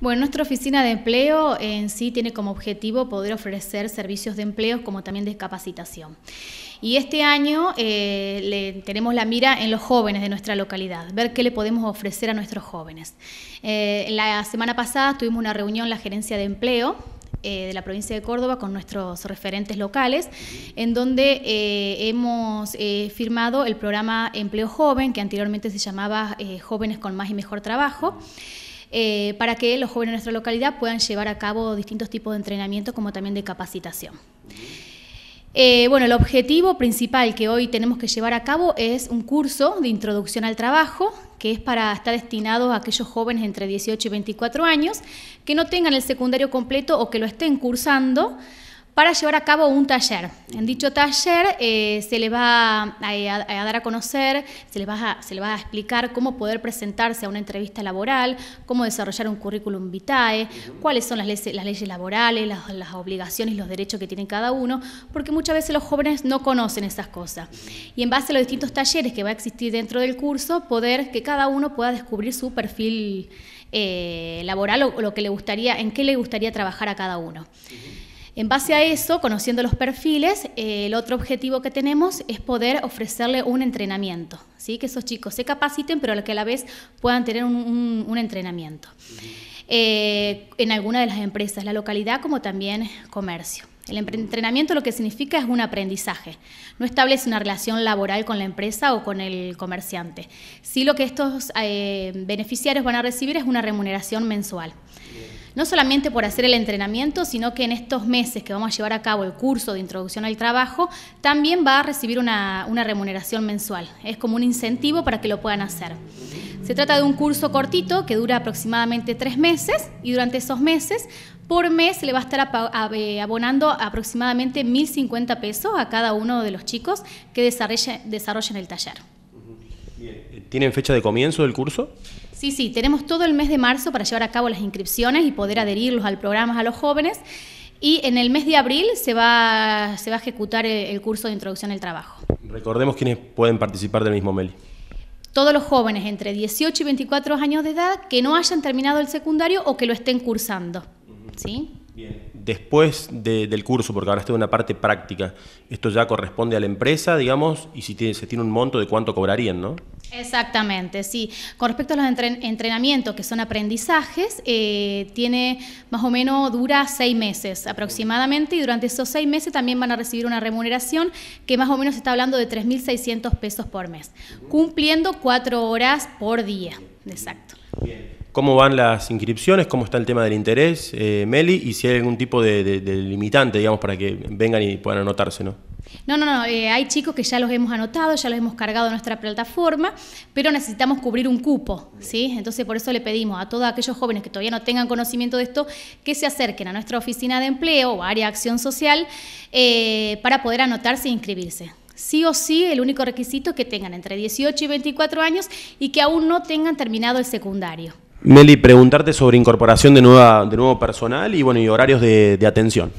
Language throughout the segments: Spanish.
Bueno, nuestra oficina de empleo en sí tiene como objetivo poder ofrecer servicios de empleo como también de capacitación. Y este año eh, tenemos la mira en los jóvenes de nuestra localidad, ver qué le podemos ofrecer a nuestros jóvenes. Eh, la semana pasada tuvimos una reunión en la gerencia de empleo eh, de la provincia de Córdoba con nuestros referentes locales, en donde hemos firmado el programa Empleo Joven, que anteriormente se llamaba Jóvenes con Más y Mejor Trabajo. Eh, para que los jóvenes de nuestra localidad puedan llevar a cabo distintos tipos de entrenamiento como también de capacitación. Eh, bueno, el objetivo principal que hoy tenemos que llevar a cabo es un curso de introducción al trabajo que es para estar destinado a aquellos jóvenes entre 18 y 24 años que no tengan el secundario completo o que lo estén cursando para llevar a cabo un taller. En dicho taller eh, se le va eh, a, dar a conocer, se le, va a, se le va a explicar cómo poder presentarse a una entrevista laboral, cómo desarrollar un currículum vitae, cuáles son las, las leyes laborales, las, las obligaciones, los derechos que tiene cada uno, porque muchas veces los jóvenes no conocen esas cosas. Y en base a los distintos talleres que va a existir dentro del curso, poder que cada uno pueda descubrir su perfil eh, laboral o, lo que le gustaría, en qué le gustaría trabajar a cada uno. En base a eso, conociendo los perfiles, el otro objetivo que tenemos es poder ofrecerle un entrenamiento, ¿sí? que esos chicos se capaciten, pero que a la vez puedan tener un, entrenamiento eh, en alguna de las empresas, la localidad como también comercio. El entrenamiento lo que significa es un aprendizaje. No establece una relación laboral con la empresa o con el comerciante. Sí lo que estos eh, beneficiarios van a recibir es una remuneración mensual no solamente por hacer el entrenamiento, sino que en estos meses que vamos a llevar a cabo el curso de introducción al trabajo, también va a recibir una, remuneración mensual. Es como un incentivo para que lo puedan hacer. Se trata de un curso cortito que dura aproximadamente tres meses y durante esos meses por mes le va a estar eh, abonando aproximadamente 1.050 pesos a cada uno de los chicos que desarrollen, desarrollen el taller. ¿Tienen fecha de comienzo del curso? Sí, sí, tenemos todo el mes de marzo para llevar a cabo las inscripciones y poder adherirlos al programa a los jóvenes. Y en el mes de abril se va, se va a ejecutar eh, el, curso de introducción al trabajo. Recordemos quiénes pueden participar del mismo MELI todos los jóvenes entre 18 y 24 años de edad que no hayan terminado el secundario o que lo estén cursando. ¿sí? Bien después del curso, porque ahora está en una parte práctica, esto ya corresponde a la empresa, digamos, y si se tiene un monto de cuánto cobrarían, ¿no? Exactamente, sí. Con respecto a los entrenamientos, que son aprendizajes, eh, tiene más o menos, dura seis meses aproximadamente, y durante esos seis meses también van a recibir una remuneración que más o menos está hablando de 3.600 pesos por mes, cumpliendo cuatro horas por día. Exacto. Bien. ¿Cómo van las inscripciones? ¿Cómo está el tema del interés, eh, Meli? Y si hay algún tipo de, limitante, digamos, para que vengan y puedan anotarse, ¿no? No, no, no. Eh, hay chicos que ya los hemos anotado, ya los hemos cargado a nuestra plataforma, pero necesitamos cubrir un cupo, ¿sí? Entonces, por eso le pedimos a todos aquellos jóvenes que todavía no tengan conocimiento de esto que se acerquen a nuestra oficina de empleo o área de acción social eh, para poder anotarse e inscribirse. Sí o sí, el único requisito es que tengan entre 18 y 24 años y que aún no tengan terminado el secundario. Meli, preguntarte sobre incorporación de, nueva, de nuevo personal y, bueno, y horarios de, atención.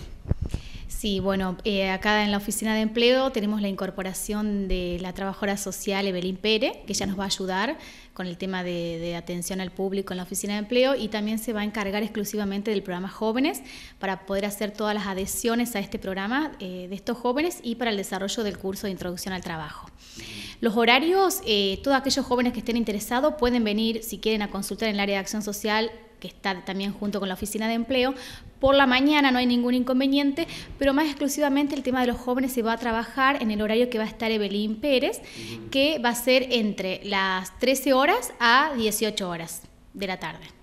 Sí, bueno, eh, acá en la oficina de empleo tenemos la incorporación de la trabajadora social Evelyn Pérez, que ya nos va a ayudar con el tema de, atención al público en la oficina de empleo y también se va a encargar exclusivamente del programa Jóvenes para poder hacer todas las adhesiones a este programa eh, de estos jóvenes y para el desarrollo del curso de introducción al trabajo. Los horarios, eh, todos aquellos jóvenes que estén interesados pueden venir, si quieren, a consultar en el área de acción social que está también junto con la oficina de empleo. Por la mañana no hay ningún inconveniente, pero más exclusivamente el tema de los jóvenes se va a trabajar en el horario que va a estar Evelyn Pérez, que va a ser entre las 13 horas a 18 horas de la tarde.